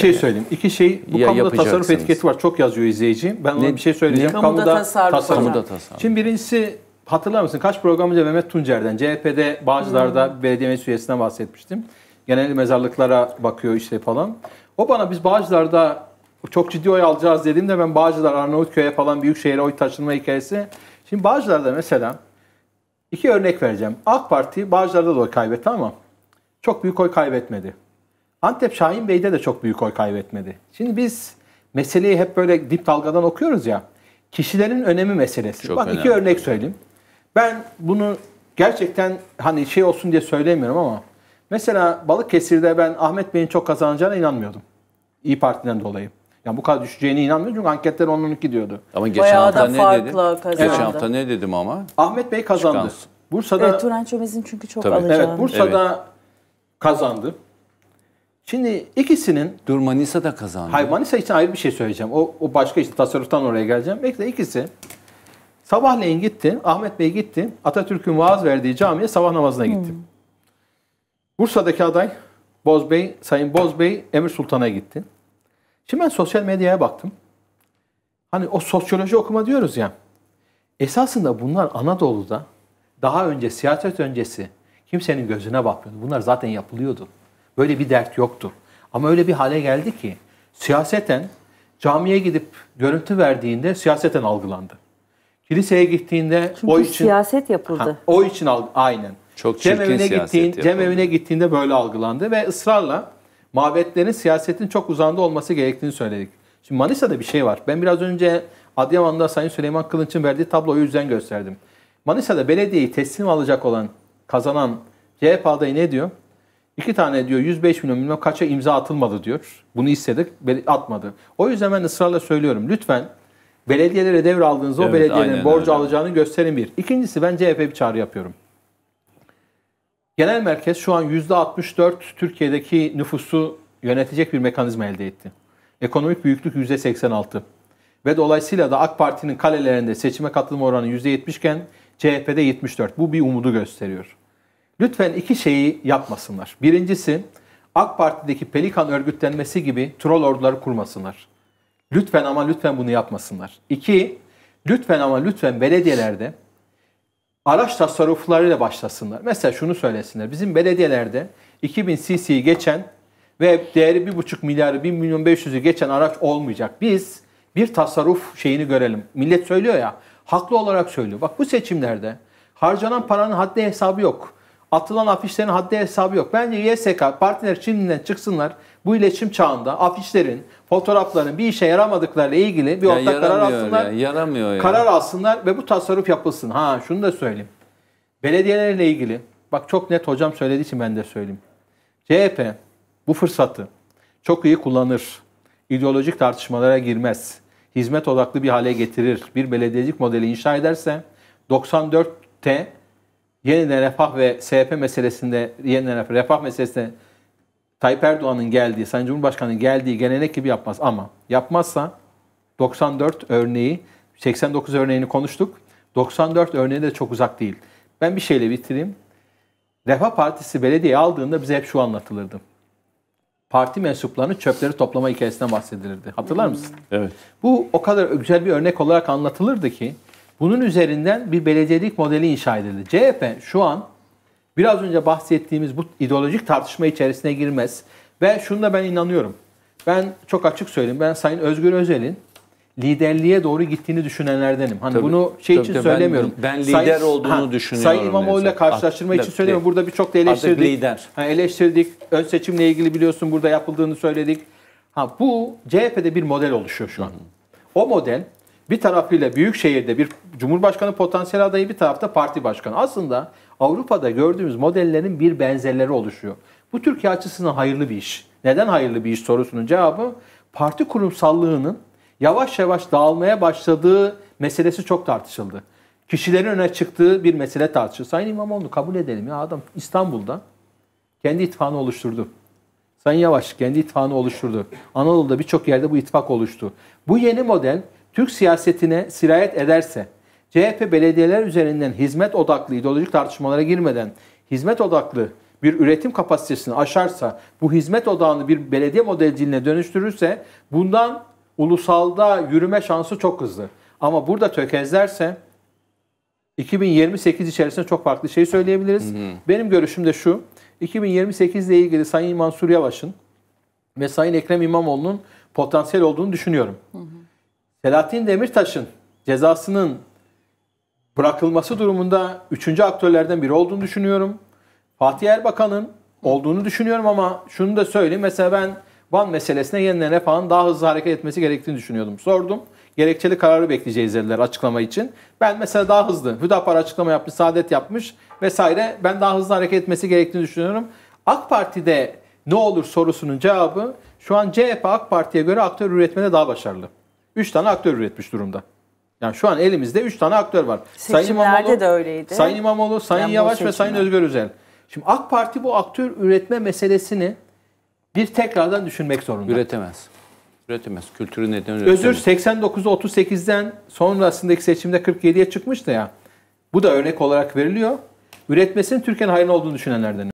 şey söyleyeyim. İki şey bu ya kamuda tasarruf etiketi var. Çok yazıyor izleyici. Ben ona bir şey söyleyeceğim. Ne? Kamuda, kamuda tasarruf. tasarruf. Kamuda tasarruf. Şimdi birincisi hatırlar mısın? Kaç program önce Mehmet Tuncer'den CHP'de Bağcılar'da hmm. belediye meclis üyesinden bahsetmiştim. Genel mezarlıklara bakıyor işte falan. O bana biz Bağcılar'da çok ciddi oy alacağız dediğimde ben Bağcılar, Arnavutköy'e falan büyük Büyükşehir'e oy taşınma hikayesi. Şimdi Bağcılar'da mesela iki örnek vereceğim. AK Parti Bağcılar'da da oy kaybetti ama çok büyük oy kaybetmedi. Antep Şahin Bey'de de çok büyük oy kaybetmedi. Şimdi biz meseleyi hep böyle dip dalgadan okuyoruz ya. Kişilerin önemi meselesi. Çok Bak önemli. iki örnek söyleyeyim. Ben bunu gerçekten hani şey olsun diye söylemiyorum ama mesela Balıkesir'de ben Ahmet Bey'in çok kazanacağına inanmıyordum. İyi Parti'den dolayı. Yani bu kadar düşeceğine inanmıyorum çünkü anketler onun iki diyordu. Ama geçen Bayağı hafta ne dedi? Geçen hafta ne dedim ama? Ahmet Bey kazandı. Çıkansın. Bursa'da Evet, Turan Çömez'in çünkü çok Tabii. alacağını. Evet, Bursa'da evet. kazandı. Şimdi ikisinin... Dur Manisa da kazandı. Hayır Manisa için ayrı bir şey söyleyeceğim. O, o başka işte tasarruftan oraya geleceğim. Bekle ikisi. Sabahleyin gitti, Ahmet Bey gitti. Atatürk'ün vaaz verdiği camiye sabah namazına gitti. Hmm. Bursa'daki aday Boz Bey, Sayın Boz Bey Emir Sultan'a gitti. Şimdi ben sosyal medyaya baktım. Hani o sosyoloji okuma diyoruz ya. Esasında bunlar Anadolu'da daha önce siyaset öncesi kimsenin gözüne bakmıyordu. Bunlar zaten yapılıyordu. Böyle bir dert yoktu. Ama öyle bir hale geldi ki siyaseten camiye gidip görüntü verdiğinde siyaseten algılandı. Kiliseye gittiğinde Çünkü o için siyaset yapıldı. Ha, o için aynen. Çok Cem evine gittiğin, Cem evine gittiğinde böyle algılandı ve ısrarla mabetlerin siyasetin çok uzağında olması gerektiğini söyledik. Şimdi Manisa'da bir şey var. Ben biraz önce Adıyaman'da Sayın Süleyman Kılınç'ın verdiği tabloyu yüzden gösterdim. Manisa'da belediyeyi teslim alacak olan kazanan CHP adayı ne diyor? İki tane diyor 105 milyon milyon kaça imza atılmadı diyor. Bunu istedik atmadı. O yüzden ben ısrarla söylüyorum. Lütfen belediyelere devraldığınızda evet, o belediyelerin borcu öyle. alacağını gösterin bir. İkincisi ben CHP bir çağrı yapıyorum. Genel merkez şu an %64 Türkiye'deki nüfusu yönetecek bir mekanizma elde etti. Ekonomik büyüklük %86. Ve dolayısıyla da AK Parti'nin kalelerinde seçime katılım oranı %70 iken CHP'de 74. Bu bir umudu gösteriyor lütfen iki şeyi yapmasınlar. Birincisi AK Parti'deki Pelikan örgütlenmesi gibi troll orduları kurmasınlar. Lütfen ama lütfen bunu yapmasınlar. İki, lütfen ama lütfen belediyelerde araç tasarruflarıyla başlasınlar. Mesela şunu söylesinler. Bizim belediyelerde 2000 cc'yi geçen ve değeri 1,5 milyarı 1 milyon 500'ü geçen araç olmayacak. Biz bir tasarruf şeyini görelim. Millet söylüyor ya, haklı olarak söylüyor. Bak bu seçimlerde harcanan paranın haddi hesabı yok atılan afişlerin haddi hesabı yok. Bence YSK partiler Çin'den çıksınlar. Bu iletişim çağında afişlerin, fotoğrafların bir işe yaramadıklarıyla ilgili bir ortak ya karar alsınlar. Ya, yaramıyor ya. Karar alsınlar ve bu tasarruf yapılsın. Ha şunu da söyleyeyim. Belediyelerle ilgili bak çok net hocam söylediği için ben de söyleyeyim. CHP bu fırsatı çok iyi kullanır. İdeolojik tartışmalara girmez. Hizmet odaklı bir hale getirir. Bir belediyecilik modeli inşa ederse 94'te yeniden refah ve SHP meselesinde yeniden refah, refah meselesinde Tayyip Erdoğan'ın geldiği, Sayın Cumhurbaşkanı'nın geldiği gelenek gibi yapmaz. Ama yapmazsa 94 örneği, 89 örneğini konuştuk. 94 örneği de çok uzak değil. Ben bir şeyle bitireyim. Refah Partisi belediye aldığında bize hep şu anlatılırdı. Parti mensuplarının çöpleri toplama hikayesinden bahsedilirdi. Hatırlar mısın? Evet. Bu o kadar güzel bir örnek olarak anlatılırdı ki bunun üzerinden bir belediyelik modeli inşa edildi. CHP şu an biraz önce bahsettiğimiz bu ideolojik tartışma içerisine girmez. Ve şunu da ben inanıyorum. Ben çok açık söyleyeyim. Ben Sayın Özgür Özel'in liderliğe doğru gittiğini düşünenlerdenim. Hani tabii, bunu şey tabii, için tabii, söylemiyorum. Ben, ben lider Sayın, olduğunu ha, düşünüyorum. Sayın İmamoğlu'yla karşılaştırma At, için söylemiyorum. Burada birçok da eleştirdik. Artık lider. Ha, eleştirdik. Ön seçimle ilgili biliyorsun burada yapıldığını söyledik. Ha bu CHP'de bir model oluşuyor şu an. Hı hı. O model bir tarafıyla büyük şehirde bir cumhurbaşkanı potansiyel adayı bir tarafta parti başkanı. Aslında Avrupa'da gördüğümüz modellerin bir benzerleri oluşuyor. Bu Türkiye açısından hayırlı bir iş. Neden hayırlı bir iş sorusunun cevabı parti kurumsallığının yavaş yavaş dağılmaya başladığı meselesi çok tartışıldı. Kişilerin öne çıktığı bir mesele tartışıldı. Sayın İmamoğlu kabul edelim ya adam İstanbul'da kendi ittifakını oluşturdu. Sayın Yavaş kendi ittifakını oluşturdu. Anadolu'da birçok yerde bu ittifak oluştu. Bu yeni model Türk siyasetine sirayet ederse CHP belediyeler üzerinden hizmet odaklı ideolojik tartışmalara girmeden hizmet odaklı bir üretim kapasitesini aşarsa, bu hizmet odağını bir belediye modelciliğine dönüştürürse bundan ulusalda yürüme şansı çok hızlı. Ama burada tökezlerse 2028 içerisinde çok farklı şey söyleyebiliriz. Hı hı. Benim görüşüm de şu. 2028 ile ilgili Sayın Mansur Yavaş'ın ve Sayın Ekrem İmamoğlu'nun potansiyel olduğunu düşünüyorum. Hı. Selahattin Demirtaş'ın cezasının bırakılması durumunda üçüncü aktörlerden biri olduğunu düşünüyorum. Fatih Erbakan'ın olduğunu düşünüyorum ama şunu da söyleyeyim. Mesela ben Van meselesine yenilene refahın daha hızlı hareket etmesi gerektiğini düşünüyordum. Sordum. Gerekçeli kararı bekleyeceğiz dediler açıklama için. Ben mesela daha hızlı. Hüdapar açıklama yapmış, Saadet yapmış vesaire. Ben daha hızlı hareket etmesi gerektiğini düşünüyorum. AK Parti'de ne olur sorusunun cevabı şu an CHP AK Parti'ye göre aktör üretmede daha başarılı. 3 tane aktör üretmiş durumda. Yani şu an elimizde 3 tane aktör var. Seçimlerde Sayın İmamoğlu, de öyleydi. Sayın İmamoğlu, Sayın yani Yavaş ve Sayın Özgür Özel. Şimdi AK Parti bu aktör üretme meselesini bir tekrardan düşünmek zorunda. Üretemez. Üretemez. Kültürü neden üretemez? Özür 89'u 38'den sonrasındaki seçimde 47'ye çıkmıştı ya. Bu da örnek olarak veriliyor. Üretmesinin Türkiye'nin hayrına olduğunu düşünenlerden.